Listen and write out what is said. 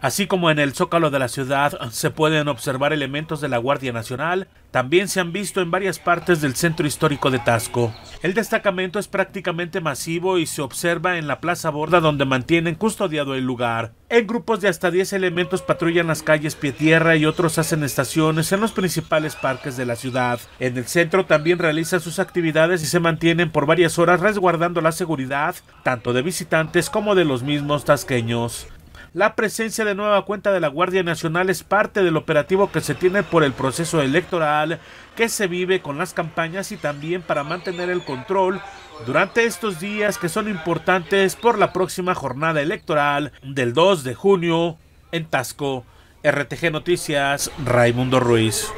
Así como en el zócalo de la ciudad se pueden observar elementos de la Guardia Nacional, también se han visto en varias partes del centro histórico de Tasco. El destacamento es prácticamente masivo y se observa en la plaza borda donde mantienen custodiado el lugar. En grupos de hasta 10 elementos patrullan las calles pie tierra y otros hacen estaciones en los principales parques de la ciudad. En el centro también realizan sus actividades y se mantienen por varias horas resguardando la seguridad, tanto de visitantes como de los mismos tasqueños. La presencia de nueva cuenta de la Guardia Nacional es parte del operativo que se tiene por el proceso electoral que se vive con las campañas y también para mantener el control durante estos días que son importantes por la próxima jornada electoral del 2 de junio en Tasco. RTG Noticias, Raimundo Ruiz.